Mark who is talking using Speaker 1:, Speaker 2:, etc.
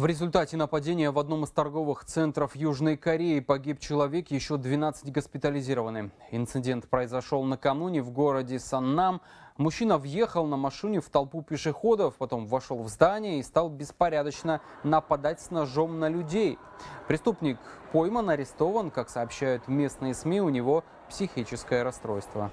Speaker 1: В результате нападения в одном из торговых центров Южной Кореи погиб человек, еще 12 госпитализированы. Инцидент произошел накануне в городе Саннам. Мужчина въехал на машине в толпу пешеходов, потом вошел в здание и стал беспорядочно нападать с ножом на людей. Преступник пойман, арестован, как сообщают местные СМИ, у него психическое расстройство.